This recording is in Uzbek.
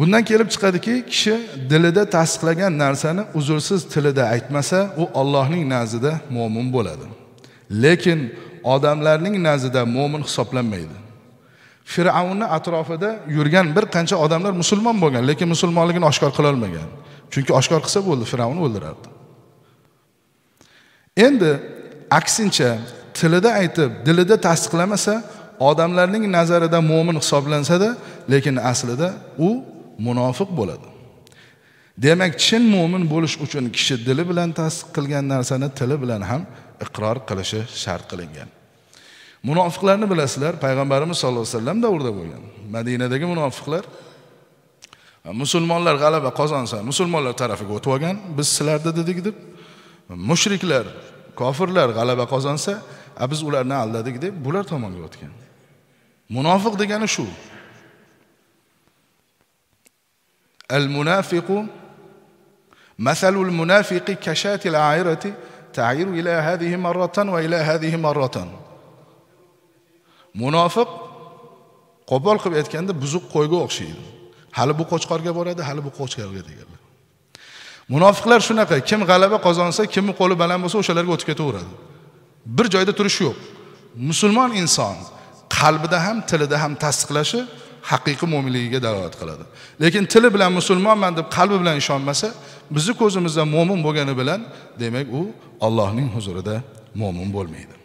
bundan kelib chiqadiki kishi dilida tasdiqlagan narsani uzrsiz tilida aytmasa u ollohning nazdida mo'min bo'ladi lekin odamlarning nazdida mo'min hisoblanmaydi fir'avnni atrofida yurgan bir qancha odamlar musulmon bo'lgan lekin musulmonligini oshkor qilolmagan chunki oshkor qilsa bo'ldi fir'avn o'ldirardi endi aksincha tilida aytib dilida tasdiqlamasa odamlarning nazarida mo'min hisoblansada lekin aslida u munofiq bo'ladi demak chin mo'min bo'lish uchun kishi dili bilan tasdiq qilgan narsani tili bilan ham iqror qilishi shart qilingan munofiqlarni bilasizlar payg'ambarimiz sollallohu alayhi vasallam davrida bo'lgan madinadagi munofiqlar musulmonlar g'alaba qozonsa musulmonlar tarafiga o'tib olgan biz sizlarni dedik deb mushriklar kofirlar g'alaba qozonsa a biz ularni aldadik deb bular tomonga o'tgan munofiq degani shu المنافق مثل المنافق كشاة العائرة تعير إلى هذه مرة وإلى هذه مرة munofiq qo'pol qilib aytganda buzuq qo'yga o'xshaydi hali bu qo'chqorga boradi hali bu qo'chqorga deganlar munofiqlar shunaqa kim g'alaba qozonsa kimni qo'li baland bo'lsa o'shalarga o'tib ketaveradi bir joyda turish yo'q musulmon inson qalbida ham tilida ham tasdiqlashi haqiqiy mo'minligiga dalolat qiladi lekin tili bilan musulmonman deb qalbi bilan ishonmasa bizni ko'zimizda mo'min bo'lgani bilan demak u allohning huzurida mo'min bo'lmaydi